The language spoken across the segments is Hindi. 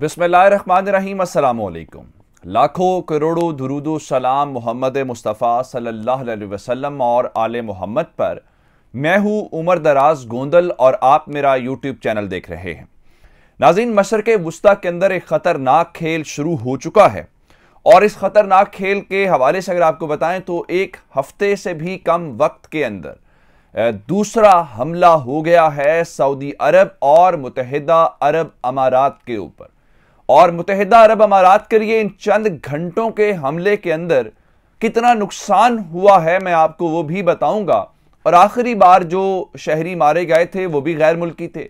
बिसमीम अल्लाम लाखों करोड़ों दरुद सलाम मोहम्मद मुस्तफ़ा सल्लल्लाहु अलैहि वसल्लम और आल मोहम्मद पर मैं हूँ उमर दराज गोंदल और आप मेरा यूट्यूब चैनल देख रहे हैं नाजिन मशरक़ वस्ती के अंदर एक ख़तरनाक खेल शुरू हो चुका है और इस ख़तरनाक खेल के हवाले से अगर आपको बताएं तो एक हफ्ते से भी कम वक्त के अंदर दूसरा हमला हो गया है सऊदी अरब और मुतहदा अरब अमारात के ऊपर और मुतहदा अरब अमारात के लिए इन चंद घंटों के हमले के अंदर कितना नुकसान हुआ है मैं आपको वो भी बताऊंगा और आखिरी बार जो शहरी मारे गए थे वो भी गैर मुल्की थे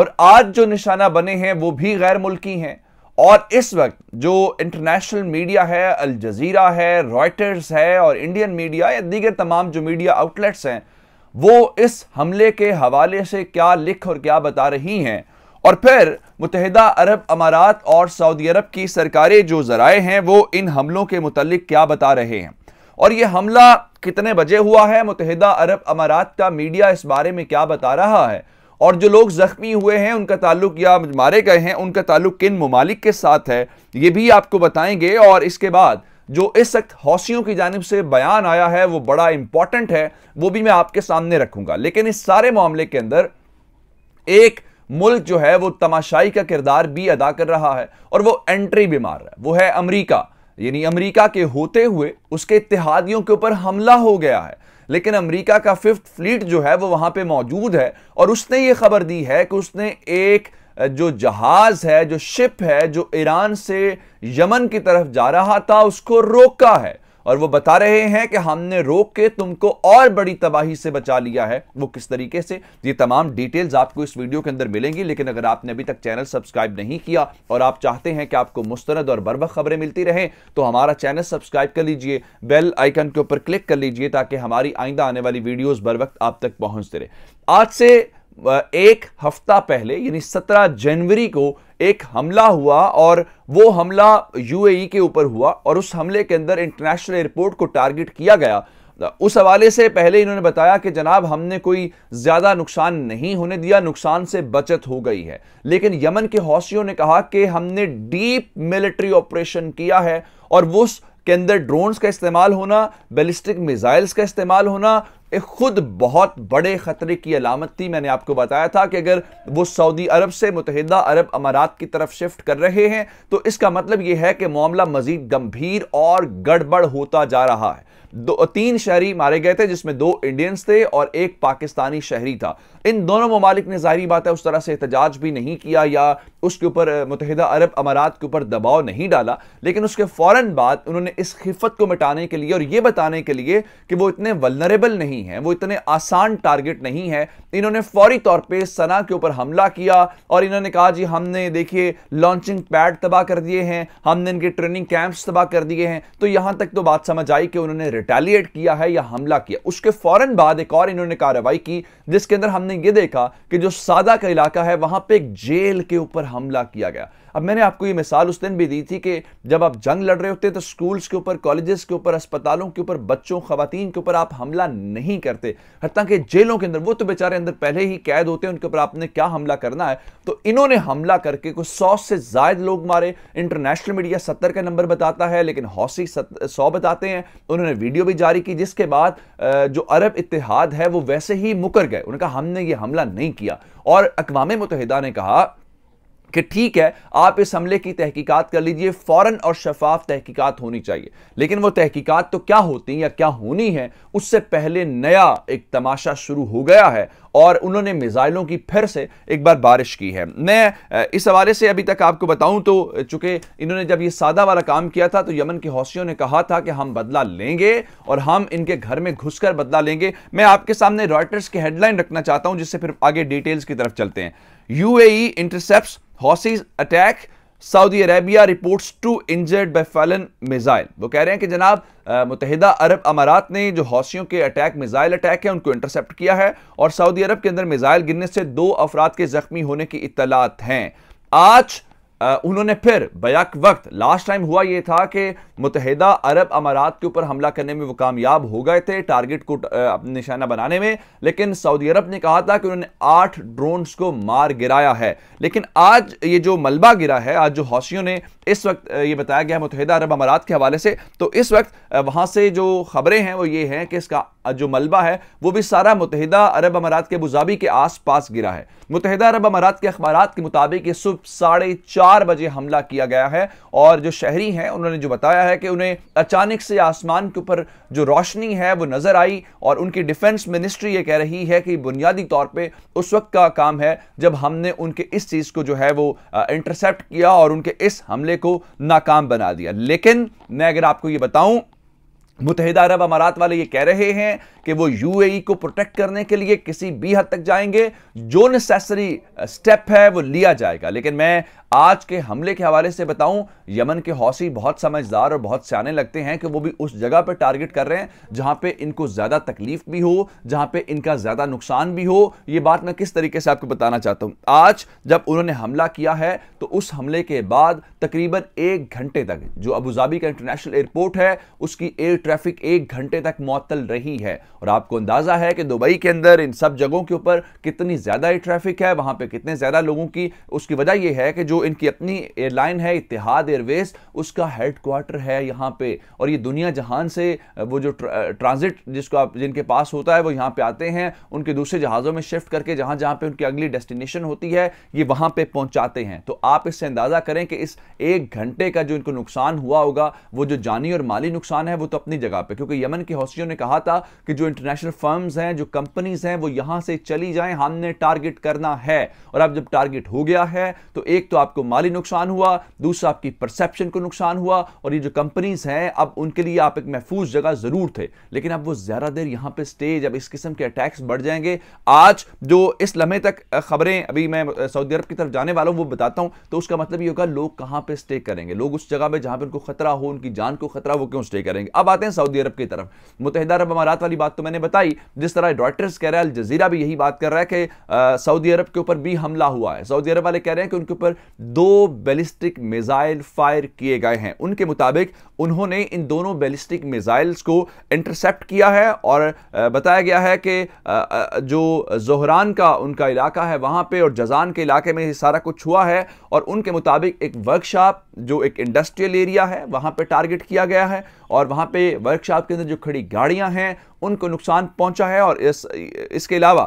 और आज जो निशाना बने हैं वो भी गैर मुल्की हैं और इस वक्त जो इंटरनेशनल मीडिया है अल जजीरा है रॉयटर्स है और इंडियन मीडिया या दीगर तमाम जो मीडिया आउटलेट्स हैं वो इस हमले के हवाले से क्या लिख और क्या बता रही हैं और फिर मुतहदा अरब अमारात और सऊदी अरब की सरकारें जो जराए हैं वो इन हमलों के मतलब क्या बता रहे हैं और ये हमला कितने बजे हुआ है मुतहदा अरब अमारात का मीडिया इस बारे में क्या बता रहा है और जो लोग जख्मी हुए हैं उनका ताल्लुक या मारे गए हैं उनका ताल्लुक किन ममालिक के साथ है ये भी आपको बताएंगे और इसके बाद जो इस वक्त हौसियों की जानब से बयान आया है वो बड़ा इंपॉर्टेंट है वो भी मैं आपके सामने रखूंगा लेकिन इस सारे मामले के अंदर एक मुल्क जो है वो तमाशाई का किरदार भी अदा कर रहा है और वो एंट्री भी मार रहा है वो है अमरीका यानी अमेरिका के होते हुए उसके इतिहादियों के ऊपर हमला हो गया है लेकिन अमेरिका का फिफ्थ फ्लीट जो है वो वहां पे मौजूद है और उसने ये खबर दी है कि उसने एक जो जहाज है जो शिप है जो ईरान से यमन की तरफ जा रहा था उसको रोका है और वो बता रहे हैं कि हमने रोक के तुमको और बड़ी तबाही से बचा लिया है वो किस तरीके से ये तमाम डिटेल्स आपको इस वीडियो के अंदर मिलेंगी लेकिन अगर आपने अभी तक चैनल सब्सक्राइब नहीं किया और आप चाहते हैं कि आपको मुस्तरद और बर्बक खबरें मिलती रहें तो हमारा चैनल सब्सक्राइब कर लीजिए बेल आइकन के ऊपर क्लिक कर लीजिए ताकि हमारी आइंदा आने वाली वीडियोज़ बर वक्त आप तक पहुँचते रहे आज से एक हफ्ता पहले यानी 17 जनवरी को एक हमला हुआ और वो हमला यूएई के ऊपर हुआ और उस हमले के अंदर इंटरनेशनल एयरपोर्ट को टारगेट किया गया उस हवाले से पहले इन्होंने बताया कि जनाब हमने कोई ज़्यादा नुकसान नहीं होने दिया नुकसान से बचत हो गई है लेकिन यमन के हौसियों ने कहा कि हमने डीप मिलिट्री ऑपरेशन किया है और वो के अंदर ड्रोन्स का इस्तेमाल होना बैलिस्टिक मिसाइल्स का इस्तेमाल होना खुद बहुत बड़े ख़तरे की अलामत थी मैंने आपको बताया था कि अगर वो सऊदी अरब से मुतहदा अरब अमारात की तरफ शिफ्ट कर रहे हैं तो इसका मतलब यह है कि मामला मजीद गंभीर और गड़बड़ होता जा रहा है दो तीन शहरी मारे गए थे जिसमें दो इंडियंस थे और एक पाकिस्तानी शहरी था इन दोनों ममालिक ने जारी बात है उस तरह से एहतजाज भी नहीं किया या उसके ऊपर मुतहदा अरब अमारात के ऊपर दबाव नहीं डाला लेकिन उसके फौरन बाद उन्होंने इस खिफत को मिटाने के लिए और यह बताने के लिए कि वो इतने वलनरेबल नहीं नहीं है वो इतने आसान टारगेट नहीं है इन्होंने फौरी तौर पे सना के ऊपर हमला किया और इन्होंने कहा जी हमने देखिए लॉन्चिंग पैड तबाह कर दिए हैं हमने इनके ट्रेनिंग कैंप्स तबाह कर दिए हैं तो यहां तक तो बात समझ आई कि उन्होंने रिटेलिएट किया है या हमला किया उसके फौरन बाद एक और इन्होंने कार्रवाई की जिसके अंदर हमने ये देखा कि जो सादा का इलाका है वहां पर जेल के ऊपर हमला किया गया अब मैंने आपको ये मिसाल उस दिन भी दी थी कि जब आप जंग लड़ रहे होते हैं तो स्कूल्स के ऊपर कॉलेजेस के ऊपर अस्पतालों के ऊपर बच्चों खातन के ऊपर आप हमला नहीं करते हत्या जेलों के अंदर वो तो बेचारे अंदर पहले ही कैद होते हैं उनके ऊपर आपने क्या हमला करना है तो इन्होंने हमला करके कुछ सौ से जायद लोग मारे इंटरनेशनल मीडिया सत्तर का नंबर बताता है लेकिन हौसी सौ बताते हैं उन्होंने वीडियो भी जारी की जिसके बाद जो अरब इतिहाद है वो वैसे ही मुकर गए उन्होंने हमने ये हमला नहीं किया और अकवाम मुतहदा ने कहा कि ठीक है आप इस हमले की तहकीकात कर लीजिए फ़ौरन और शफाफ तहकीकात होनी चाहिए लेकिन वो तहकीकात तो क्या होती या क्या होनी है उससे पहले नया एक तमाशा शुरू हो गया है और उन्होंने मिसाइलों की फिर से एक बार बारिश की है मैं इस हवाले से अभी तक आपको बताऊं तो चूंकि इन्होंने जब ये सादा वाला काम किया था तो यमन के हौसियों ने कहा था कि हम बदला लेंगे और हम इनके घर में घुसकर बदला लेंगे मैं आपके सामने रॉयटर्स की हेडलाइन रखना चाहता हूं जिससे फिर आगे डिटेल्स की तरफ चलते हैं UAE intercept Houthis attack Saudi Arabia reports two injured by fallen missile वो कह रहे हैं कि जनाब मुतहदा अरब अमारात ने जो हौसियों के अटैक मिज़ाइल अटैक है उनको इंटरसेप्ट किया है और सऊदी अरब के अंदर मिज़ाइल गिरने से दो अफराद के जख्मी होने की इतलात हैं आज उन्होंने फिर बैक वक्त लास्ट टाइम हुआ यह था कि मुतहदा अरब अमारात के ऊपर हमला करने में वो कामयाब हो गए थे टारगेट को निशाना बनाने में लेकिन सऊदी अरब ने कहा था कि उन्होंने आठ ड्रोन्स को मार गिराया है लेकिन आज ये जो मलबा गिरा है आज जो हौसियों ने इस वक्त ये बताया गया है मुतहदा अरब अमारात के हवाले से तो इस वक्त वहाँ से जो खबरें हैं वो ये हैं कि इसका जो मलबा है वो भी सारा मुतहदा अरब अमारात के बुजाबी के आस पास गिरा है मुतहदा अरब अमारात के अखबार के मुताबिक ये सुबह साढ़े चार बजे हमला किया गया है और जो शहरी हैं उन्होंने जो बताया है कि उन्हें अचानक से आसमान के ऊपर जो रोशनी है वो नज़र आई और उनकी डिफेंस मिनिस्ट्री ये कह रही है कि बुनियादी तौर पर उस वक्त का काम है जब हमने उनके इस चीज़ को जो है वो इंटरसेप्ट किया और उनके इस हमले को नाकाम बना दिया लेकिन मैं अगर आपको ये बताऊं मुतहदा अरब अमारात वाले ये कह रहे हैं कि वो यूएई को प्रोटेक्ट करने के लिए किसी भी हद तक जाएंगे जो नेसेसरी स्टेप है वो लिया जाएगा लेकिन मैं आज के हमले के हवाले से बताऊं यमन के हौसी बहुत समझदार और बहुत सियाने लगते हैं कि वो भी उस जगह पर टारगेट कर रहे हैं जहां पे इनको ज्यादा तकलीफ भी हो जहां पे इनका ज्यादा नुकसान भी हो ये बात मैं किस तरीके से आपको बताना चाहता हूं आज जब उन्होंने हमला किया है तो उस हमले के बाद तकरीबन एक घंटे तक जो अबूजाबी का इंटरनेशनल एयरपोर्ट है उसकी एयर ट्रैफिक एक घंटे तक मअतल रही है और आपको अंदाजा है कि दुबई के अंदर इन सब जगहों के ऊपर कितनी ज्यादा एयर ट्रैफिक है वहां पर कितने ज्यादा लोगों की उसकी वजह यह है कि जो इनकी अपनी एयरलाइन है इतिहाद एयरवेज उसका हेड क्वार्टर है यहाँ पे और ये दुनिया जहान से वो जो ट्रांजिट जिसको आप जिनके पास होता है वो यहाँ पे आते हैं उनके दूसरे जहाज़ों में शिफ्ट करके जहाँ जहाँ पे उनकी अगली डेस्टिनेशन होती है ये वहाँ पे पहुँचाते हैं तो आप इससे अंदाज़ा करें कि इस एक घंटे का जो इनको नुकसान हुआ होगा वो जो जानी और माली नुकसान है वो तो अपनी जगह पर क्योंकि यमन के हौसियों ने कहा था कि जो इंटरनेशनल फर्म्स हैं जो कंपनीज हैं वो यहाँ से चली जाएँ हमने टारगेट करना है और अब जब टारगेट हो गया है तो एक तो आप आपको माली नुकसान हुआ दूसरा आपकी परसेप्शन को नुकसान हुआ और ये जो कंपनीज हैं अब उनके लिए आप एक महफूज जगह ज़रूर थे लेकिन अब वो ज़्यादा देर यहां पर स्टे जब इस किस्म के अटैक्स बढ़ जाएंगे आज जो इस लम्हे तक खबरें अभी मैं सऊदी अरब की तरफ जाने वाला हूं वो बताता हूं तो उसका मतलब ये होगा लोग कहां पर स्टे करेंगे लोग उस जगह पर जहां पर उनको खतरा हो उनकी जान को खतरा वो क्यों स्टे करेंगे अब आते हैं सऊदी अरब की तरफ मुतहदा अरब अमारात वाली बात तो मैंने बताई जिस तरह रॉयटर्स कह रहे हैं अल जजीरा भी यही बात कर रहा है कि सऊदी अरब के ऊपर भी हमला हुआ है सऊदी अरब वाले कह रहे हैं कि उनके ऊपर दो बैलिस्टिक मिसाइल फायर किए गए हैं उनके मुताबिक उन्होंने इन दोनों बैलिस्टिक मिसाइल्स को इंटरसेप्ट किया है और बताया गया है कि जो जहरान का उनका इलाका है वहाँ पे और जजान के इलाके में ये सारा कुछ हुआ है और उनके मुताबिक एक वर्कशॉप जो एक इंडस्ट्रियल एरिया है वहाँ पे टारगेट किया गया है और वहाँ पे वर्कशॉप के अंदर जो खड़ी गाड़ियाँ हैं उनको नुकसान पहुंचा है और इस इसके अलावा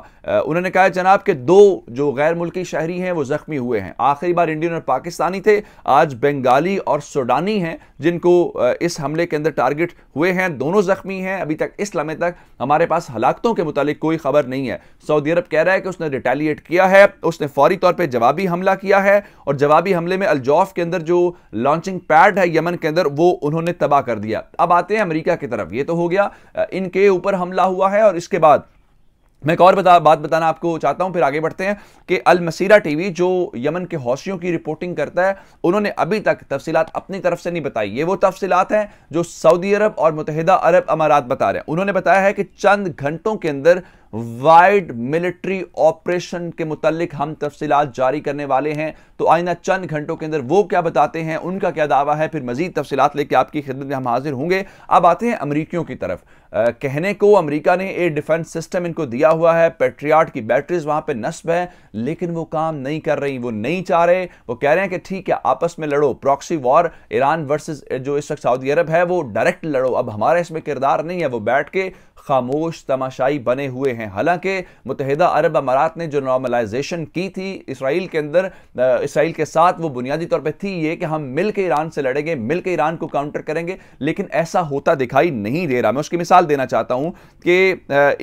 उन्होंने कहा जनाब के दो जो गैर मुल्की शहरी हैं वो ज़ख्मी हुए हैं आखिरी बार इंडियन और पाकिस्तानी थे आज बंगाली और सोडानी हैं जिनको इस हमले के अंदर टारगेट हुए हैं दोनों ज़ख्मी हैं अभी तक इस लम्हे तक हमारे पास हलाकतों के मुतालिक कोई खबर नहीं है सऊदी अरब कह रहा है कि उसने रिटेलिएट किया है उसने फौरी तौर पर जवाबी हमला किया है और जवाबी हमले में अलजौफ के अंदर जो लॉन्चिंग पैड है यमन के अंदर वो उन्होंने तबाह कर दिया अब आते हैं अमरीका की तरफ ये तो हो गया इनके ऊपर ऊपर हमला हुआ है और इसके बाद मैं एक और बता बात बताना आपको चाहता हूं फिर आगे बढ़ते हैं कि अल मसीरा टीवी जो यमन के हौसियों की रिपोर्टिंग करता है उन्होंने अभी तक तफसीत अपनी तरफ से नहीं बताई ये वो तफसीत हैं जो सऊदी अरब और मुतहदा अरब अमारात बता रहे हैं उन्होंने बताया है कि चंद घंटों के अंदर वाइड मिलिट्री ऑपरेशन के मुतालिक हम तफसीत जारी करने वाले हैं तो आइंदा चंद घंटों के अंदर वो क्या बताते हैं उनका क्या दावा है फिर मजीद तफसीत लेके आपकी खिदमत में हम हाजिर होंगे अब आते हैं अमरीकियों की तरफ आ, कहने को अमरीका ने एयर डिफेंस सिस्टम इनको दिया हुआ है पेट्रियाट की बैटरीज वहां पर नस्ब है लेकिन वो काम नहीं कर रही वो नहीं चाह रहे वो कह रहे हैं कि ठीक है आपस में लड़ो प्रॉक्सी वॉर ईरान वर्सेज जो इस वक्त सऊदी अरब है वो डायरेक्ट लड़ो अब हमारा इसमें किरदार नहीं है वो बैठ के खामोश तमाशाई बने हुए हैं हालांकि मुतहदा अरब अमारात ने जो नॉर्मलाइजेशन की थी इसराइल के अंदर इसराइल के साथ वो बुनियादी तौर पर थी ये कि हम मिल के ईरान से लड़ेंगे मिल के ईरान को काउंटर करेंगे लेकिन ऐसा होता दिखाई नहीं दे रहा मैं उसकी मिसाल देना चाहता हूँ कि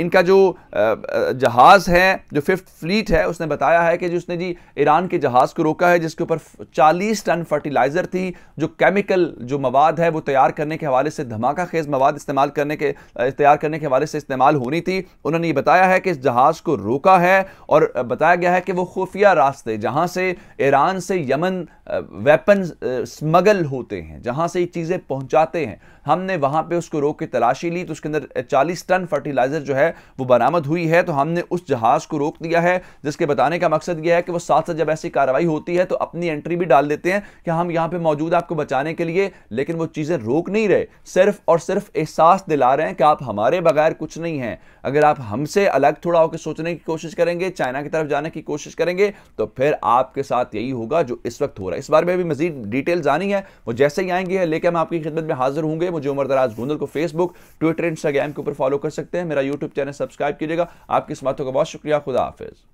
इनका जो जहाज़ है जो फिफ्थ फ्लीट है उसने बताया है कि जिसने जी ईरान के जहाज़ को रोका है जिसके ऊपर चालीस टन फर्टिलाइज़र थी जो केमिकल जो मवाद है वो तैयार करने के हवाले से धमाका खेज मवाद इस्तेमाल करने के तैयार करने के हवाले से इस्तेमाल होनी थी उन्होंने ये बताया है कि इस जहाज को रोका है और बताया गया है कि वो खुफिया रास्ते जहाँ से ईरान से यमन वेपन स्मगल होते हैं जहाँ से ये चीज़ें पहुँचाते हैं हमने वहाँ पे उसको रोक के तलाशी ली तो उसके अंदर 40 टन फर्टिलाइज़र जो है वो बरामद हुई है तो हमने उस जहाज़ को रोक दिया है जिसके बताने का मकसद यह है कि वो साथ साथ जब ऐसी कार्रवाई होती है तो अपनी एंट्री भी डाल देते हैं कि हम यहाँ पर मौजूद आपको बचाने के लिए लेकिन वो चीज़ें रोक नहीं रहे सिर्फ और सिर्फ एहसास दिला रहे हैं कि आप हमारे बगैर बगैर कुछ नहीं है अगर आप हमसे अलग थोड़ा होकर सोचने की कोशिश करेंगे चाइना की तरफ जाने की कोशिश करेंगे तो फिर आपके साथ यही होगा जो इस वक्त हो रहा है इस बारे में भी मजीद डिटेल जानी है वो जैसे ही आएंगे लेकर हम आपकी खिदमत में हाजिर होंगे मुझे उमर दराज गोंदल को फेसबुक ट्विटर इंस्टाग्राम के ऊपर फॉलो कर सकते हैं मेरा यूट्यूब चैनल सब्सक्राइब कीजिएगा आपकी इस बातों का बहुत शुक्रिया खुदा हाफिज़